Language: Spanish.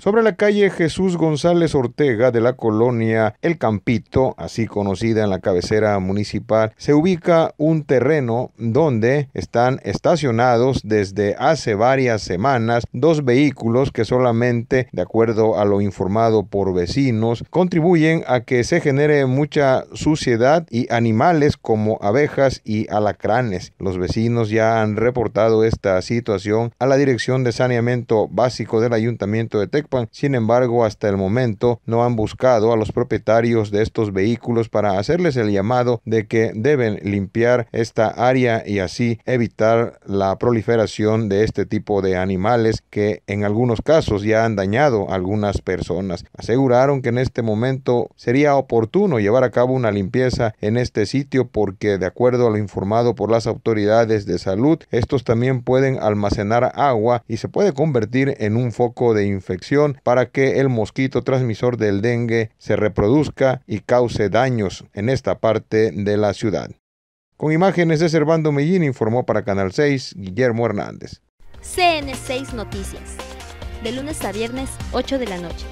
sobre la calle Jesús González Ortega de la colonia El Campito, así conocida en la cabecera municipal, se ubica un terreno donde están estacionados desde hace varias semanas dos vehículos que solamente, de acuerdo a lo informado por vecinos, contribuyen a que se genere mucha suciedad y animales como abejas y alacranes. Los vecinos ya han reportado esta situación a la Dirección de Saneamiento Básico del Ayuntamiento de Texas sin embargo, hasta el momento no han buscado a los propietarios de estos vehículos para hacerles el llamado de que deben limpiar esta área y así evitar la proliferación de este tipo de animales que en algunos casos ya han dañado a algunas personas. Aseguraron que en este momento sería oportuno llevar a cabo una limpieza en este sitio porque de acuerdo a lo informado por las autoridades de salud, estos también pueden almacenar agua y se puede convertir en un foco de infección para que el mosquito transmisor del dengue se reproduzca y cause daños en esta parte de la ciudad. Con imágenes de Servando Mellín informó para Canal 6 Guillermo Hernández. CN6 Noticias, de lunes a viernes 8 de la noche.